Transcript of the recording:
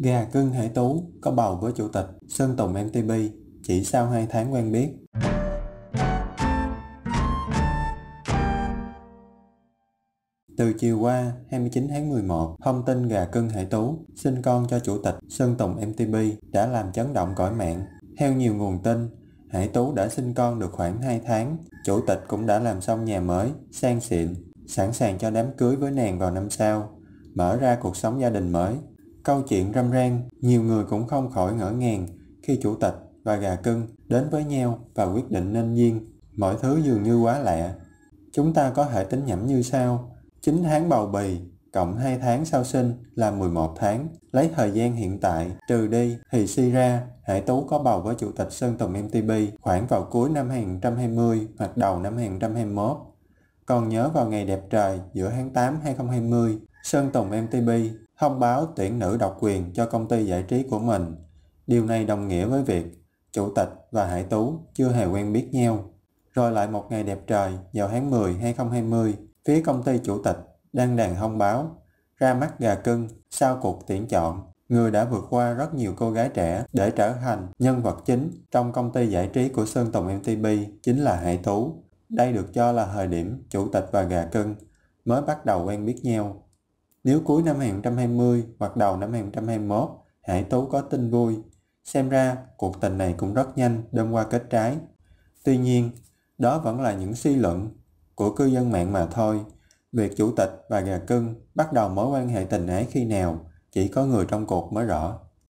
Gà cưng hải tú có bầu với chủ tịch Sơn Tùng MTB chỉ sau 2 tháng quen biết. Từ chiều qua 29 tháng 11, thông tin gà cưng hải tú sinh con cho chủ tịch Sơn Tùng MTB đã làm chấn động cõi mạng. Theo nhiều nguồn tin, Hải Tú đã sinh con được khoảng 2 tháng, chủ tịch cũng đã làm xong nhà mới, sang xịn, sẵn sàng cho đám cưới với nàng vào năm sau, mở ra cuộc sống gia đình mới. Câu chuyện râm ran, nhiều người cũng không khỏi ngỡ ngàng khi chủ tịch và gà cưng đến với nhau và quyết định nên duyên. Mọi thứ dường như quá lạ. Chúng ta có thể tính nhẩm như sau. 9 tháng bầu bì cộng 2 tháng sau sinh là 11 tháng. Lấy thời gian hiện tại trừ đi thì suy ra Hải Tú có bầu với Chủ tịch Sơn Tùng mtb khoảng vào cuối năm 2020 hoặc đầu năm 2021. Còn nhớ vào ngày đẹp trời giữa tháng 8 2020, Sơn Tùng mtb thông báo tuyển nữ độc quyền cho công ty giải trí của mình. Điều này đồng nghĩa với việc chủ tịch và Hải Tú chưa hề quen biết nhau. Rồi lại một ngày đẹp trời vào tháng 10 2020, phía công ty chủ tịch đăng đàn thông báo ra mắt gà cưng sau cuộc tuyển chọn. Người đã vượt qua rất nhiều cô gái trẻ để trở thành nhân vật chính trong công ty giải trí của Sơn Tùng MTP chính là Hải Tú. Đây được cho là thời điểm chủ tịch và gà cưng mới bắt đầu quen biết nhau. Nếu cuối năm 2020 hoặc đầu năm 2021, Hải Tú có tin vui. Xem ra, cuộc tình này cũng rất nhanh, đâm qua kết trái. Tuy nhiên, đó vẫn là những suy luận của cư dân mạng mà thôi. Việc chủ tịch và gà cưng bắt đầu mối quan hệ tình ái khi nào, chỉ có người trong cuộc mới rõ.